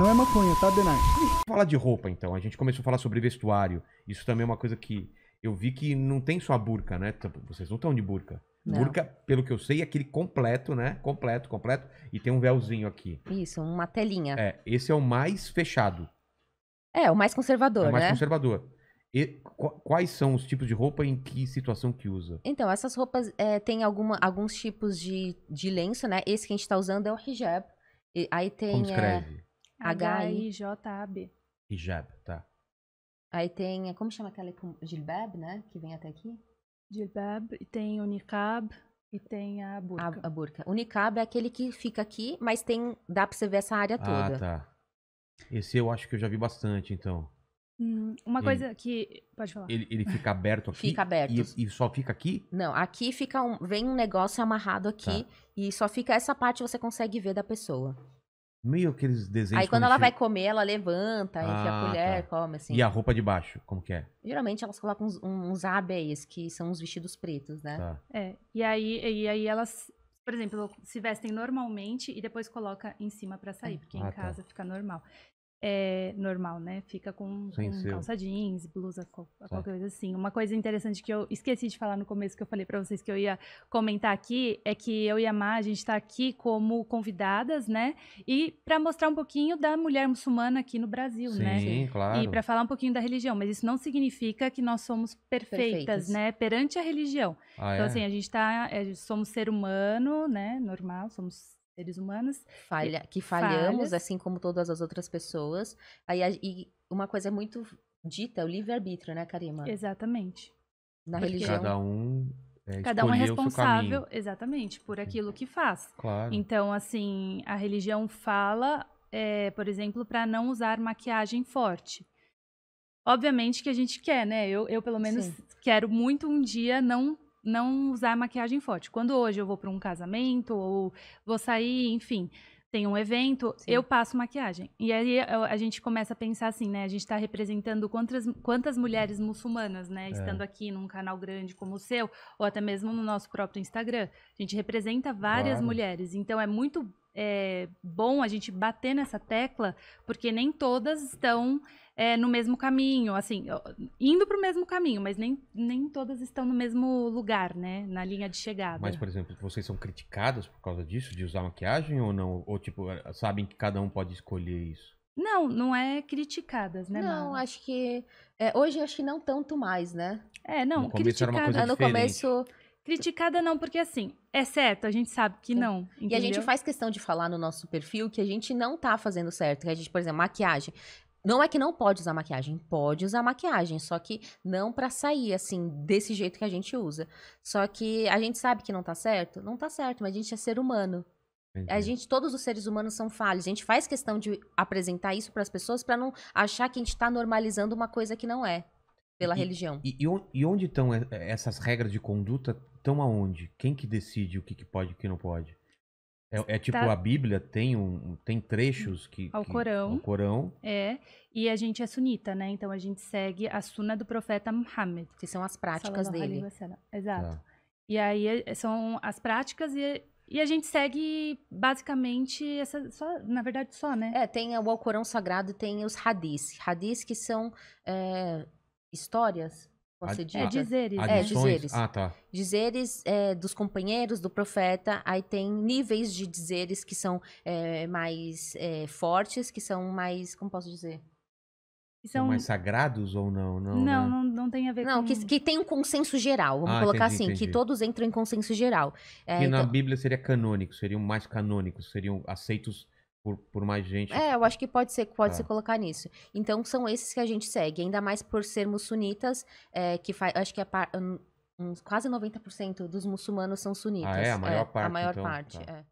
Não é maconha, tá, Denar? falar de roupa, então. A gente começou a falar sobre vestuário. Isso também é uma coisa que eu vi que não tem só a burca, né? Vocês não estão de burca. Não. Burca, pelo que eu sei, é aquele completo, né? Completo, completo. E tem um véuzinho aqui. Isso, uma telinha. É, esse é o mais fechado. É, o mais conservador, né? o mais né? conservador. E quais são os tipos de roupa em que situação que usa? Então, essas roupas é, alguma, alguns tipos de, de lenço, né? Esse que a gente tá usando é o hijab. E, aí tem. Como escreve? É... H-I-J-A-B. Hijab, tá. Aí tem, é, como chama aquela Gilbab, né? Que vem até aqui? Gilbab, e tem o niqab, e tem a burca. A, a burca. O niqab é aquele que fica aqui, mas tem, dá pra você ver essa área ah, toda. Ah, tá. Esse eu acho que eu já vi bastante, então. Hum, uma ele, coisa que. Pode falar. Ele, ele fica aberto aqui. Fica aberto. E, e, só fica aqui? Não, aqui fica um, vem um negócio amarrado aqui tá. e só fica essa parte você consegue ver da pessoa. Meio aqueles desenhos. Aí quando ela vai comer, ela levanta, ah, enfia a ah, colher, tá. come assim. E a roupa de baixo, como que é? Geralmente elas colocam uns, uns que são uns vestidos pretos, né? Tá. É. E aí, e aí elas, por exemplo, se vestem normalmente e depois coloca em cima para sair, hum. porque ah, em tá. casa tá. fica normal é, normal, né? Fica com, com calça jeans, blusa, qualquer coisa assim. Uma coisa interessante que eu esqueci de falar no começo, que eu falei para vocês que eu ia comentar aqui, é que eu e a Má, a gente está aqui como convidadas, né? E para mostrar um pouquinho da mulher muçulmana aqui no Brasil, Sim, né? Sim, claro. E para falar um pouquinho da religião, mas isso não significa que nós somos perfeitas, perfeitas. né? Perante a religião. Ah, então, é? assim, a gente tá, é, somos ser humano, né? Normal, somos seres humanos. Falha, que falhamos, falhas. assim como todas as outras pessoas. Aí, e uma coisa é muito dita, é o livre-arbítrio, né, Karima? Exatamente. Na Porque religião. Cada um é, Cada um é responsável, exatamente, por aquilo que faz. Claro. Então, assim, a religião fala, é, por exemplo, para não usar maquiagem forte. Obviamente que a gente quer, né? Eu, eu pelo menos, Sim. quero muito um dia não não usar maquiagem forte. Quando hoje eu vou para um casamento ou vou sair, enfim, tem um evento, Sim. eu passo maquiagem. E aí eh, a gente começa a pensar assim, né? A gente está representando quantas, quantas mulheres muçulmanas, né? É. Estando aqui num canal grande como o seu, ou até mesmo no nosso próprio Instagram. A gente representa várias claro. mulheres. Então é muito é, bom a gente bater nessa tecla, porque nem todas estão é, no mesmo caminho, assim, indo para o mesmo caminho, mas nem, nem todas estão no mesmo lugar, né? Na linha de chegada. Mas, por exemplo, vocês são criticadas por causa disso, de usar maquiagem ou não? Ou, tipo, eh, sabem que cada um pode escolher isso? Não, não é criticadas, né, Não, Mala? acho que. É, hoje acho que não tanto mais, né? É, não, no Começo era uma coisa ah, no começo Criticada não, porque assim, é certo, a gente sabe que não. Entendeu? E a gente faz questão de falar no nosso perfil que a gente não tá fazendo certo. Que a gente, por exemplo, maquiagem. Não é que não pode usar maquiagem, pode usar maquiagem, só que não para sair assim desse jeito que a gente usa. Só que a gente sabe que não tá certo, não tá certo, mas a gente é ser humano. Entendi. A gente, todos os seres humanos são falhos. A gente faz questão de apresentar isso para as pessoas para não achar que a gente está normalizando uma coisa que não é pela e, religião. E, e onde estão eh, eh, essas regras de conduta? Estão aonde? Quem que decide o que, que pode e o que não pode? É, é tipo tá. a Bíblia tem um tem trechos que ao que, Corão. Ao Corão. É. E a gente é sunita, né? Então a gente segue a suna do profeta Muhammad, que são as práticas dele. Exato. Tá. E aí eh, são as práticas e e a gente segue basicamente essa só, na verdade só, né? É, tem o Alcorão Sagrado e tem os hadiths. Hadiths que são é, histórias? É, dizeres. É, dizeres. Ah, tá. Dizeres é, dos companheiros, do profeta. Aí tem níveis de dizeres que são é, mais é, fortes, que são mais. Como posso dizer? Que são... são mais sagrados ou não? Não, não, né? não, não, tem a ver não, com... que, que tem um consenso geral, vamos ah, colocar entendi, assim, entendi. que todos entram em consenso geral. É, que então... na Bíblia seria canônico, seriam mais canônicos, seriam aceitos por, por, mais gente. É, eu acho que pode ser pode é. se colocar nisso. Então são esses que a gente segue, ainda mais por sermos sunitas, é, que faz, acho que é par, um, quase 90% dos muçulmanos são sunitas. Ah, é, a maior é, parte. A maior então, parte, tá. é.